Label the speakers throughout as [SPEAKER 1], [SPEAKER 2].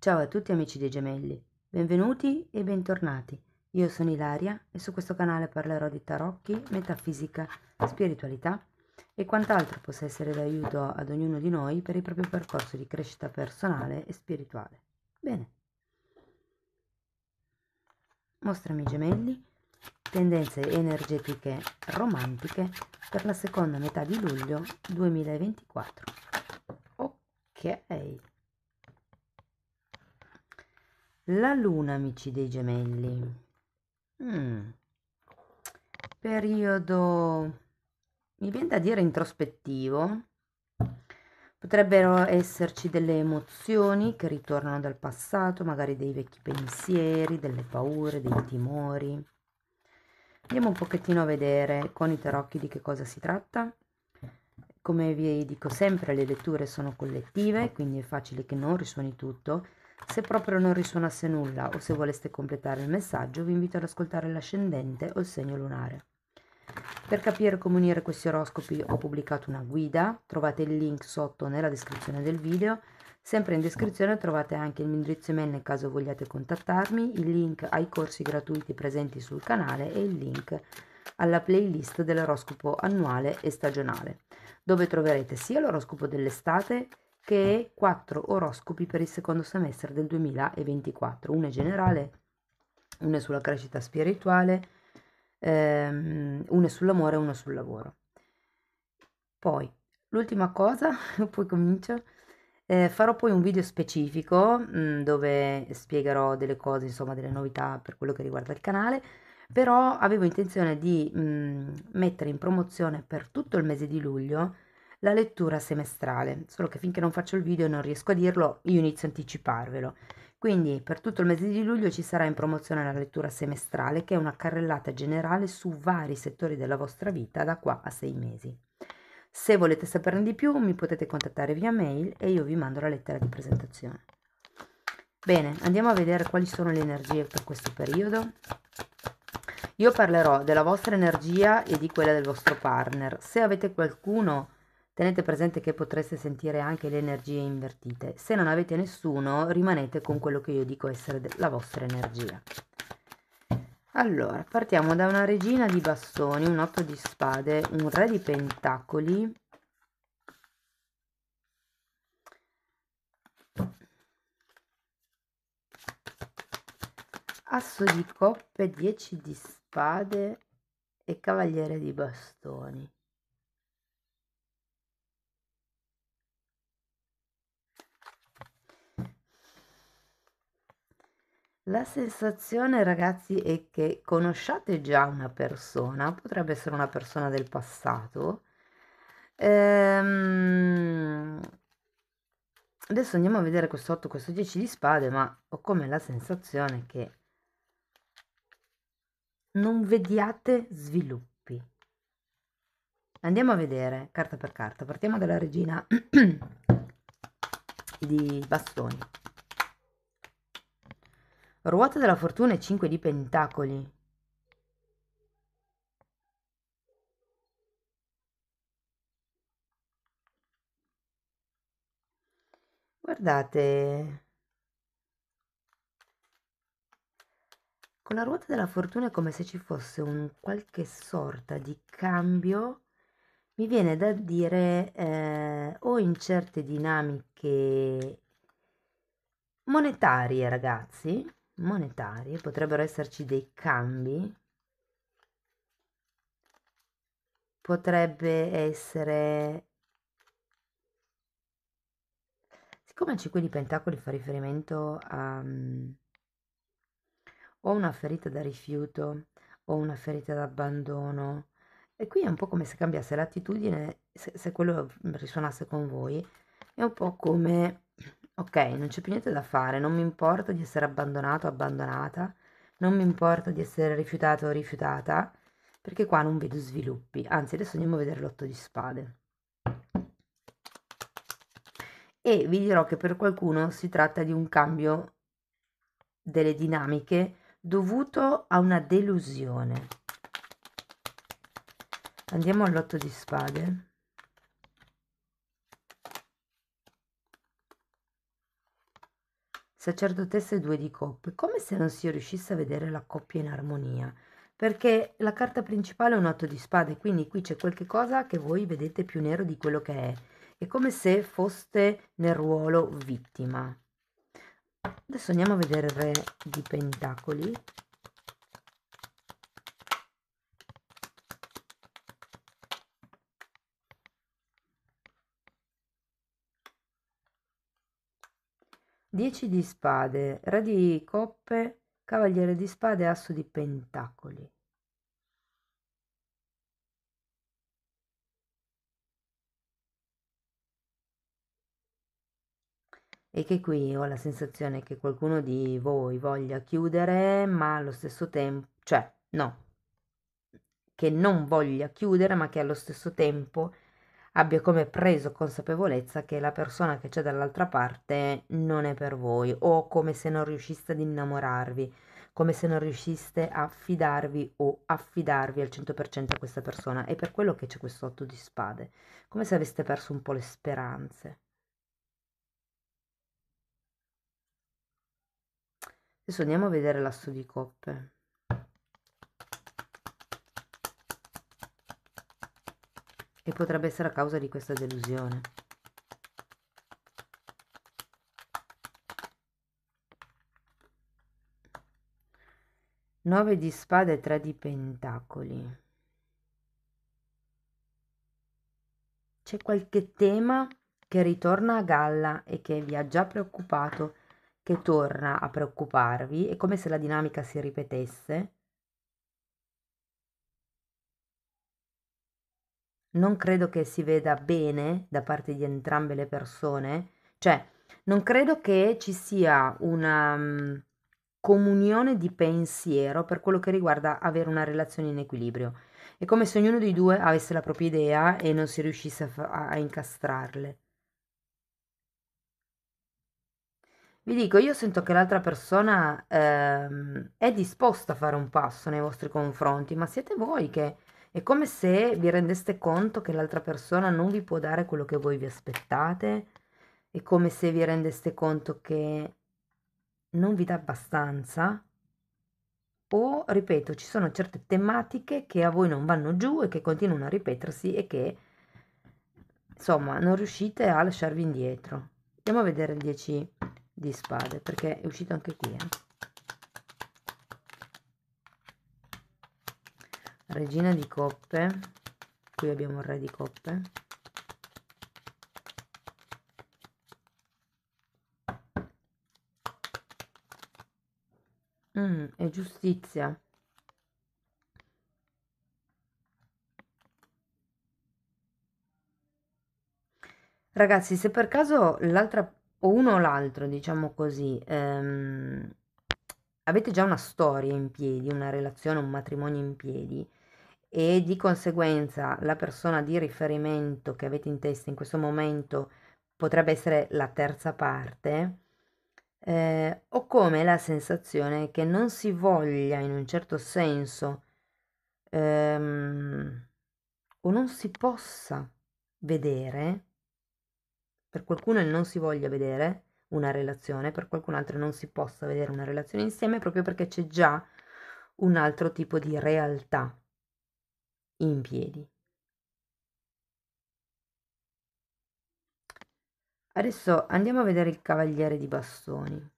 [SPEAKER 1] Ciao a tutti amici dei gemelli, benvenuti e bentornati. Io sono Ilaria e su questo canale parlerò di tarocchi, metafisica, spiritualità e quant'altro possa essere d'aiuto ad ognuno di noi per il proprio percorso di crescita personale e spirituale. Bene. Mostrami i gemelli, tendenze energetiche romantiche per la seconda metà di luglio 2024. Ok. La luna, amici dei gemelli. Mm. Periodo, mi viene da dire introspettivo. Potrebbero esserci delle emozioni che ritornano dal passato, magari dei vecchi pensieri, delle paure, dei timori. Andiamo un pochettino a vedere con i tarocchi di che cosa si tratta. Come vi dico sempre, le letture sono collettive, quindi è facile che non risuoni tutto se proprio non risuonasse nulla o se voleste completare il messaggio, vi invito ad ascoltare l'ascendente o il segno lunare. Per capire come unire questi oroscopi ho pubblicato una guida, trovate il link sotto nella descrizione del video. Sempre in descrizione trovate anche il mio indirizzo email nel caso vogliate contattarmi, il link ai corsi gratuiti presenti sul canale e il link alla playlist dell'oroscopo annuale e stagionale, dove troverete sia l'oroscopo dell'estate che 4 oroscopi per il secondo semestre del 2024. Uno è generale, uno è sulla crescita spirituale, ehm, uno è sull'amore e uno sul lavoro. Poi, l'ultima cosa, poi comincio. Eh, farò poi un video specifico mh, mm, dove spiegherò delle cose, insomma, delle novità per quello che riguarda il canale, però avevo intenzione di mh, mm, mettere in promozione per tutto il mese di luglio la lettura semestrale, solo che finché non faccio il video e non riesco a dirlo, io inizio a anticiparvelo. Quindi per tutto il mese di luglio ci sarà in promozione la lettura semestrale, che è una carrellata generale su vari settori della vostra vita da qua a sei mesi. Se volete saperne di più mi potete contattare via mail e io vi mando la lettera di presentazione. Bene, andiamo a vedere quali sono le energie per questo periodo. Io parlerò della vostra energia e di quella del vostro partner. Se avete qualcuno Tenete presente che potreste sentire anche le energie invertite. Se non avete nessuno, rimanete con quello che io dico essere la vostra energia. Allora, partiamo da una regina di bastoni, un otto di spade, un re di pentacoli, asso di coppe, 10 di spade e cavaliere di bastoni. La sensazione, ragazzi, è che conosciate già una persona, potrebbe essere una persona del passato. Ehm... Adesso andiamo a vedere questo 8, questo 10 di spade, ma ho come la sensazione che non vediate sviluppi. Andiamo a vedere carta per carta. Partiamo dalla regina di bastoni. Ruota della fortuna e 5 di pentacoli. Guardate, con la ruota della fortuna è come se ci fosse un qualche sorta di cambio, mi viene da dire, eh, o in certe dinamiche monetarie, ragazzi, monetarie, potrebbero esserci dei cambi, potrebbe essere... Siccome il 5 di Pentacoli fa riferimento a... Mm, o una ferita da rifiuto, o una ferita d'abbandono, e qui è un po' come se cambiasse l'attitudine, se, se quello risuonasse con voi, è un po' come Ok, non c'è più niente da fare, non mi importa di essere abbandonato o abbandonata, non mi importa di essere rifiutato o rifiutata, perché qua non vedo sviluppi, anzi adesso andiamo a vedere l'otto di spade. E vi dirò che per qualcuno si tratta di un cambio delle dinamiche dovuto a una delusione. Andiamo all'otto di spade. sacerdotesse due di coppe, come se non si riuscisse a vedere la coppia in armonia, perché la carta principale è un otto di spade, quindi qui c'è qualche cosa che voi vedete più nero di quello che è. È come se foste nel ruolo vittima. Adesso andiamo a vedere il re di pentacoli. 10 di spade, re di coppe, cavaliere di spade, asso di pentacoli. E che qui ho la sensazione che qualcuno di voi voglia chiudere, ma allo stesso tempo, cioè no, che non voglia chiudere, ma che allo stesso tempo abbia come preso consapevolezza che la persona che c'è dall'altra parte non è per voi o come se non riusciste ad innamorarvi, come se non riusciste a fidarvi o affidarvi al 100% a questa persona. È per quello che c'è questo otto di spade, come se aveste perso un po' le speranze. Adesso andiamo a vedere l'asso di coppe. e potrebbe essere a causa di questa delusione. Nove di spade e tre di pentacoli. C'è qualche tema che ritorna a galla e che vi ha già preoccupato, che torna a preoccuparvi, è come se la dinamica si ripetesse non credo che si veda bene da parte di entrambe le persone, cioè non credo che ci sia una um, comunione di pensiero per quello che riguarda avere una relazione in equilibrio. È come se ognuno dei due avesse la propria idea e non si riuscisse a, fa- a incastrarle. Vi dico, io sento che l'altra persona ehm, è disposta a fare un passo nei vostri confronti, ma siete voi che è come se vi rendeste conto che l'altra persona non vi può dare quello che voi vi aspettate, è come se vi rendeste conto che non vi dà abbastanza, o, ripeto, ci sono certe tematiche che a voi non vanno giù e che continuano a ripetersi e che, insomma, non riuscite a lasciarvi indietro. Andiamo a vedere il 10 di spade, perché è uscito anche qui. Eh. regina di coppe qui abbiamo il re di coppe mm, e giustizia Ragazzi, se per caso l'altra o uno o l'altro, diciamo così, ehm, avete già una storia in piedi, una relazione, un matrimonio in piedi, e di conseguenza la persona di riferimento che avete in testa in questo momento potrebbe essere la terza parte, eh, ho come la sensazione che non si voglia in un certo senso ehm, o non si possa vedere, per qualcuno non si voglia vedere una relazione, per qualcun altro non si possa vedere una relazione insieme proprio perché c'è già un altro tipo di realtà in piedi. Adesso andiamo a vedere il cavaliere di bastoni.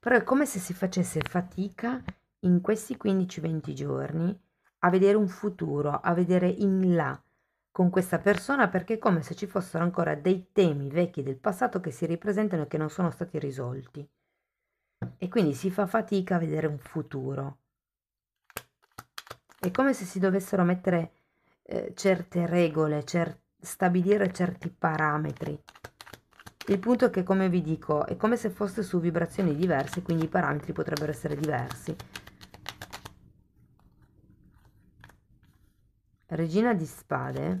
[SPEAKER 1] Però è come se si facesse fatica in questi 15-20 giorni a vedere un futuro, a vedere in là con questa persona perché è come se ci fossero ancora dei temi vecchi del passato che si ripresentano e che non sono stati risolti. E quindi si fa fatica a vedere un futuro. È come se si dovessero mettere eh, certe regole, cer- stabilire certi parametri. Il punto è che, come vi dico, è come se fosse su vibrazioni diverse, quindi i parametri potrebbero essere diversi. Regina di spade.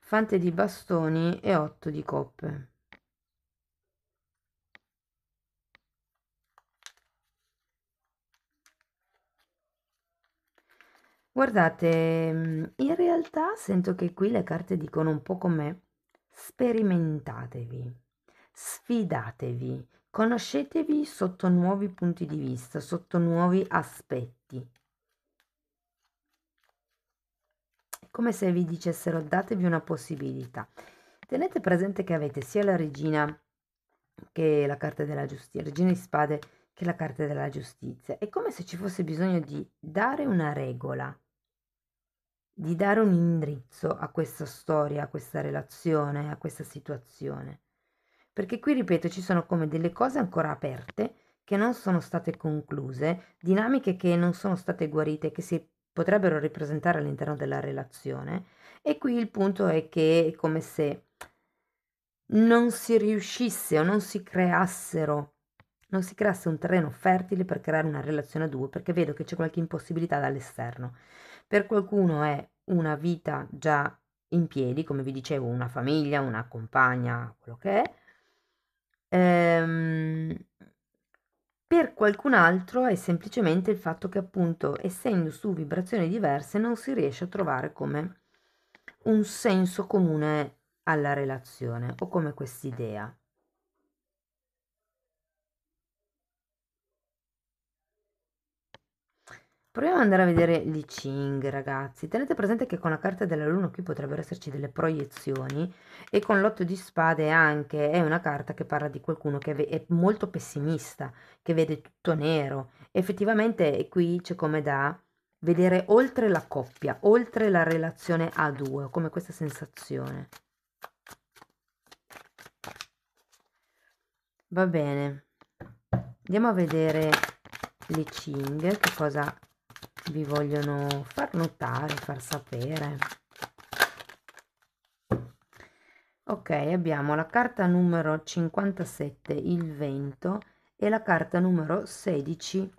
[SPEAKER 1] Fante di bastoni e 8 di coppe. Guardate, in realtà sento che qui le carte dicono un po' come: sperimentatevi, sfidatevi, conoscetevi sotto nuovi punti di vista, sotto nuovi aspetti. È come se vi dicessero: datevi una possibilità. Tenete presente che avete sia la regina che la carta della giustizia, regina di spade che la carta della giustizia. È come se ci fosse bisogno di dare una regola di dare un indirizzo a questa storia, a questa relazione, a questa situazione. Perché qui, ripeto, ci sono come delle cose ancora aperte che non sono state concluse, dinamiche che non sono state guarite, che si potrebbero ripresentare all'interno della relazione. E qui il punto è che è come se non si riuscisse o non si creassero non si creasse un terreno fertile per creare una relazione a due, perché vedo che c'è qualche impossibilità dall'esterno. Per qualcuno è una vita già in piedi, come vi dicevo, una famiglia, una compagna, quello che è. Ehm, per qualcun altro è semplicemente il fatto che appunto essendo su vibrazioni diverse non si riesce a trovare come un senso comune alla relazione o come quest'idea. Proviamo ad andare a vedere gli Ching, ragazzi. Tenete presente che con la carta della Luna qui potrebbero esserci delle proiezioni e con l'otto di spade anche è una carta che parla di qualcuno che è molto pessimista, che vede tutto nero. Effettivamente qui c'è come da vedere oltre la coppia, oltre la relazione a due, come questa sensazione. Va bene. Andiamo a vedere l'I Ching, che cosa vi vogliono far notare, far sapere. Ok, abbiamo la carta numero 57, il vento, e la carta numero 16,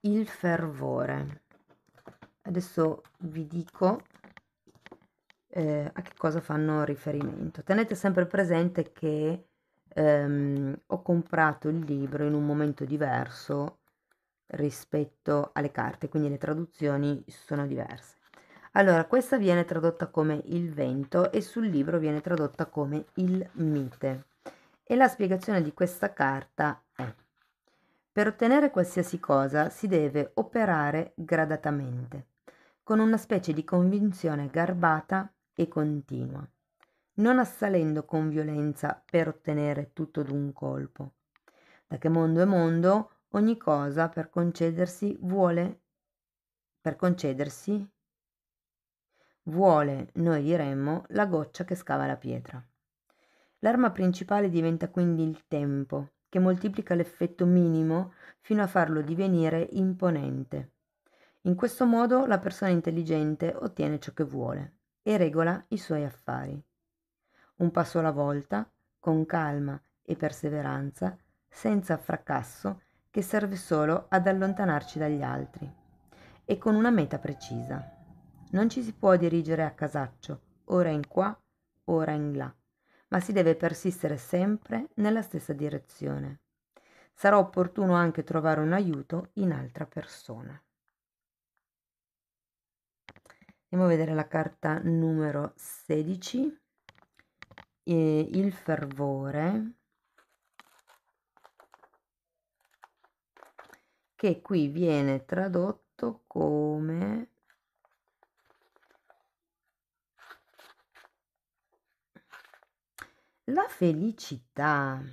[SPEAKER 1] il fervore. Adesso vi dico eh, a che cosa fanno riferimento. Tenete sempre presente che ehm, ho comprato il libro in un momento diverso rispetto alle carte, quindi le traduzioni sono diverse. Allora, questa viene tradotta come il vento e sul libro viene tradotta come il mite. E la spiegazione di questa carta è, per ottenere qualsiasi cosa si deve operare gradatamente, con una specie di convinzione garbata e continua, non assalendo con violenza per ottenere tutto d'un colpo. Da che mondo è mondo, ogni cosa per concedersi vuole, per concedersi vuole, noi diremmo, la goccia che scava la pietra. L'arma principale diventa quindi il tempo, che moltiplica l'effetto minimo fino a farlo divenire imponente. In questo modo la persona intelligente ottiene ciò che vuole e regola i suoi affari. Un passo alla volta, con calma e perseveranza, senza fracasso che serve solo ad allontanarci dagli altri e con una meta precisa. Non ci si può dirigere a casaccio, ora in qua, ora in là, ma si deve persistere sempre nella stessa direzione. Sarà opportuno anche trovare un aiuto in altra persona. Andiamo a vedere la carta numero 16, eh, il fervore. che qui viene tradotto come la felicità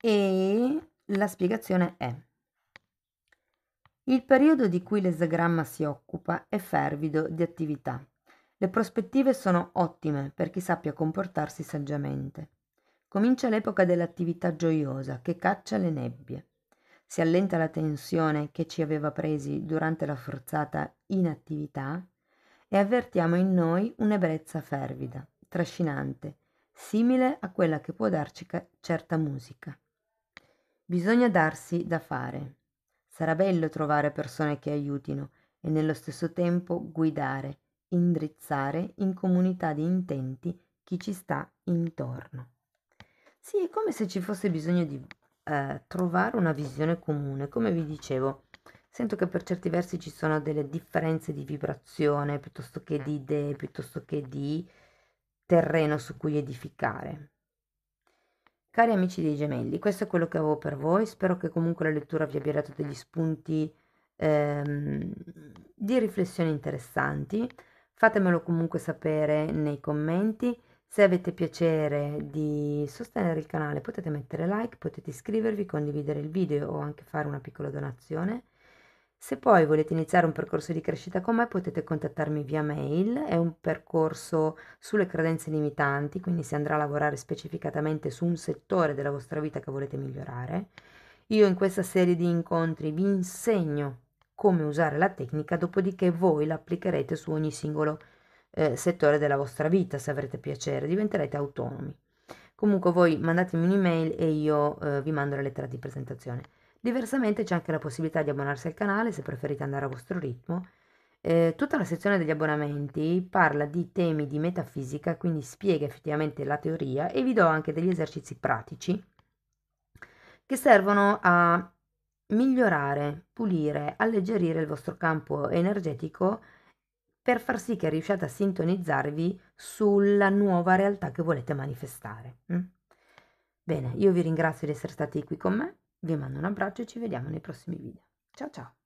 [SPEAKER 1] e la spiegazione è il periodo di cui l'esagramma si occupa è fervido di attività. Le prospettive sono ottime per chi sappia comportarsi saggiamente. Comincia l'epoca dell'attività gioiosa che caccia le nebbie. Si allenta la tensione che ci aveva presi durante la forzata inattività e avvertiamo in noi un'ebbrezza fervida, trascinante, simile a quella che può darci ca- certa musica. Bisogna darsi da fare. Sarà bello trovare persone che aiutino e nello stesso tempo guidare, indrizzare in comunità di intenti chi ci sta intorno. Sì, è come se ci fosse bisogno di eh, trovare una visione comune. Come vi dicevo, sento che per certi versi ci sono delle differenze di vibrazione piuttosto che di idee, piuttosto che di terreno su cui edificare. Cari amici dei gemelli, questo è quello che avevo per voi, spero che comunque la lettura vi abbia dato degli spunti ehm, di riflessioni interessanti, fatemelo comunque sapere nei commenti, se avete piacere di sostenere il canale potete mettere like, potete iscrivervi, condividere il video o anche fare una piccola donazione. Se poi volete iniziare un percorso di crescita con me potete contattarmi via mail, è un percorso sulle credenze limitanti, quindi si andrà a lavorare specificatamente su un settore della vostra vita che volete migliorare. Io in questa serie di incontri vi insegno come usare la tecnica, dopodiché voi la applicherete su ogni singolo eh, settore della vostra vita, se avrete piacere, diventerete autonomi. Comunque voi mandatemi un'email e io eh, vi mando la lettera di presentazione. Diversamente c'è anche la possibilità di abbonarsi al canale se preferite andare a vostro ritmo. Eh, tutta la sezione degli abbonamenti parla di temi di metafisica, quindi spiega effettivamente la teoria e vi do anche degli esercizi pratici che servono a migliorare, pulire, alleggerire il vostro campo energetico per far sì che riusciate a sintonizzarvi sulla nuova realtà che volete manifestare. Mm? Bene, io vi ringrazio di essere stati qui con me, vi mando un abbraccio e ci vediamo nei prossimi video. Ciao ciao!